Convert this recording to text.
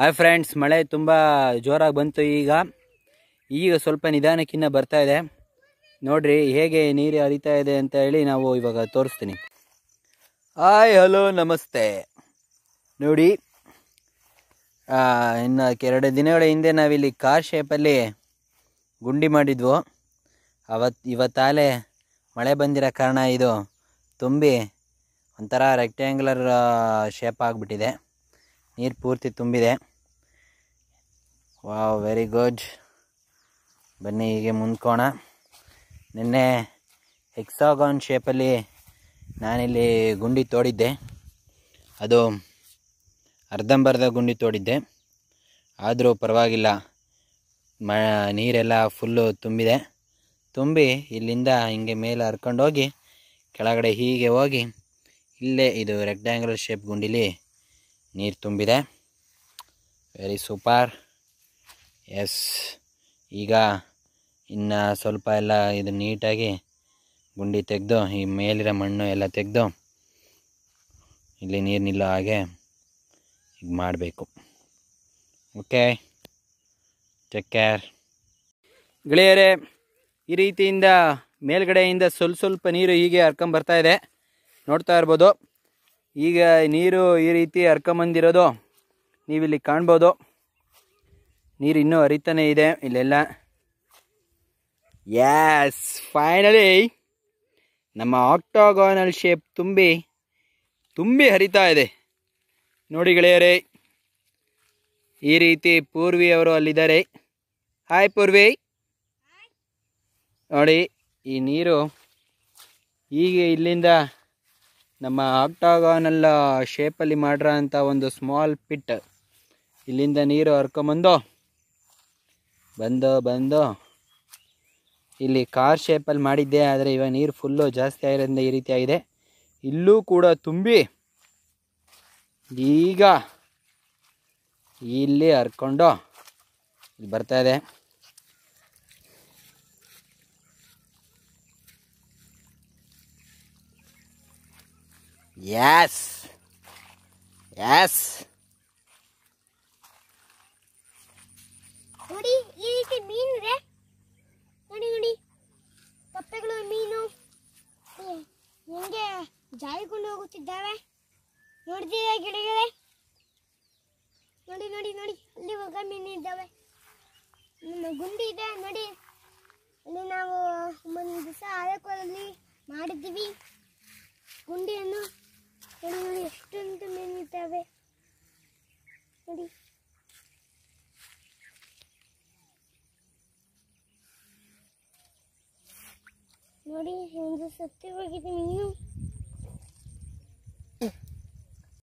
Hi friends ಮಳೆ ತುಂಬ ಜೋರಾಗಿ ಬಂತು ಈಗ ಈಗ ಸ್ವಲ್ಪ ನಿಧಾನಕ್ಕಿನ್ನ ಬರ್ತಾ ಇದೆ ನೋಡಿರಿ ಹೇಗೆ ನೀರು ಹರಿತಾ ಇದೆ ಅಂತ ಹೇಳಿ ನಾವು ಇವಾಗ ತೋರಿಸ್ತೀನಿ ಹಾಯ್ ಹಲೋ ನಮಸ್ತೆ ನೋಡಿ ಇನ್ನು ಎರಡು ದಿನಗಳ ಹಿಂದೆ ನಾವಿಲ್ಲಿ ಕಾರ್ ಶೇಪಲ್ಲಿ ಗುಂಡಿ ಮಾಡಿದ್ವು ಅವತ್ತು ಇವತ್ತಾಲೆ ಮಳೆ ಬಂದಿರೋ ಕಾರಣ ಇದು ತುಂಬಿ ಒಂಥರ ರೆಕ್ಟ್ಯಾಂಗ್ಯುಲರ್ ಶೇಪ್ ಆಗಿಬಿಟ್ಟಿದೆ ನೀರು ಪೂರ್ತಿ ತುಂಬಿದೆ ವಾ ವೆರಿ ಗುಡ್ ಬನ್ನಿ ಹೀಗೆ ಮುಂದ್ಕೋಣ ನಿನ್ನೆ ಹೆಕ್ಸಾಗಾನ್ ಶೇಪಲ್ಲಿ ನಾನಿಲ್ಲಿ ಗುಂಡಿ ತೋಡಿದ್ದೆ ಅದು ಅರ್ಧಂಬರ್ಧ ಗುಂಡಿ ತೋಡಿದ್ದೆ ಆದರೂ ಪರವಾಗಿಲ್ಲ ಮ ನೀರೆಲ್ಲ ಫುಲ್ಲು ತುಂಬಿದೆ ತುಂಬಿ ಇಲ್ಲಿಂದ ಹಿಂಗೆ ಮೇಲೆ ಹರ್ಕೊಂಡೋಗಿ ಕೆಳಗಡೆ ಹೀಗೆ ಹೋಗಿ ಇಲ್ಲೇ ಇದು ರೆಕ್ಟ್ಯಾಂಗ್ಯುಲರ್ ಶೇಪ್ ಗುಂಡಿಲಿ ನೀರು ತುಂಬಿದೆ ವೆರಿ ಸೂಪರ್ ಎಸ್ ಈಗ ಇನ್ನು ಸ್ವಲ್ಪ ಎಲ್ಲ ಇದು ನೀಟಾಗಿ ಗುಂಡಿ ತೆಗೆದು ಈ ಮೇಲಿರೋ ಮಣ್ಣು ಎಲ್ಲ ತೆಗೆದು ಇಲ್ಲಿ ನೀರು ನಿಲ್ಲೋ ಹಾಗೆ ಇದು ಮಾಡಬೇಕು ಓಕೆ ಟೇಕ್ ಕೇರ್ ಗೆಳೆಯರೇ ಈ ರೀತಿಯಿಂದ ಮೇಲ್ಗಡೆಯಿಂದ ಸ್ವಲ್ಪ ಸ್ವಲ್ಪ ನೀರು ಹೀಗೆ ಹರ್ಕೊಂಬರ್ತಾ ಇದೆ ನೋಡ್ತಾ ಇರ್ಬೋದು ಈಗ ನೀರು ಈ ರೀತಿ ಹರ್ಕೊಂಬಂದಿರೋದು ನೀವಿಲ್ಲಿ ಕಾಣ್ಬೋದು ನೀರು ಇನ್ನೂ ಹರಿತಾನೆ ಇದೆ ಇಲ್ಲೆಲ್ಲ ಯಾಸ್ ಫೈನಲಿ ನಮ್ಮ ಆಕ್ಟೋಗೋನಲ್ ಶೇಪ್ ತುಂಬಿ ತುಂಬಿ ಹರಿತಾ ಇದೆ ನೋಡಿ ಗೆಳೆಯರೇ ಈ ರೀತಿ ಪೂರ್ವಿ ಅವರು ಅಲ್ಲಿದ್ದಾರೆ ಹಾಯ್ ಪೂರ್ವಿ ನೋಡಿ ಈ ನೀರು ಹೀಗೆ ಇಲ್ಲಿಂದ ನಮ್ಮ ಆಕ್ಟಾಗಾನೆಲ್ಲ ಶೇಪಲ್ಲಿ ಮಾಡಿರೋ ಅಂಥ ಒಂದು ಸ್ಮಾಲ್ ಪಿಟ್ ಇಲ್ಲಿಂದ ನೀರು ಹರ್ಕೊಂಬಂದು ಬಂದು ಬಂದು ಇಲ್ಲಿ ಕಾರ್ ಶೇಪಲ್ಲಿ ಮಾಡಿದ್ದೆ ಆದರೆ ಇವಾಗ ನೀರು ಫುಲ್ಲು ಜಾಸ್ತಿ ಆಗಿರೋದ್ರಿಂದ ಈ ರೀತಿ ಆಗಿದೆ ಇಲ್ಲೂ ಕೂಡ ತುಂಬಿ ಈಗ ಇಲ್ಲಿ ಹರ್ಕೊಂಡು ಇಲ್ಲಿ ಬರ್ತಾಯಿದೆ Yes. Yes. ನೋಡಿ ಈ ರೀತಿ ಮೀನು ಇದೆ ನೋಡಿ ನೋಡಿ ಕಪ್ಪೆಗಳು ಮೀನು ಹೆಂಗೆ ಜಾರಿಕೊಂಡು ಹೋಗುತ್ತಿದ್ದಾವೆ ನೋಡಿದ್ದೀರಾ ಗಿಡಗಳೇ ನೋಡಿ ನೋಡಿ ನೋಡಿ ಅಲ್ಲಿ ಹೋಗ ಮೀನು ಇದ್ದಾವೆ ನಮ್ಮ ಗುಂಡಿ ಇದೆ ನೋಡಿ ಅಲ್ಲಿ ನಾವು ಒಂದು ದಿವಸ ಆರಕೋಲಲ್ಲಿ ಮಾಡಿದ್ದೀವಿ ಗುಂಡಿ ನೋಡಿ ಒಂದು ಸತ್ಯವಾಗಿದೆ ಮೀನು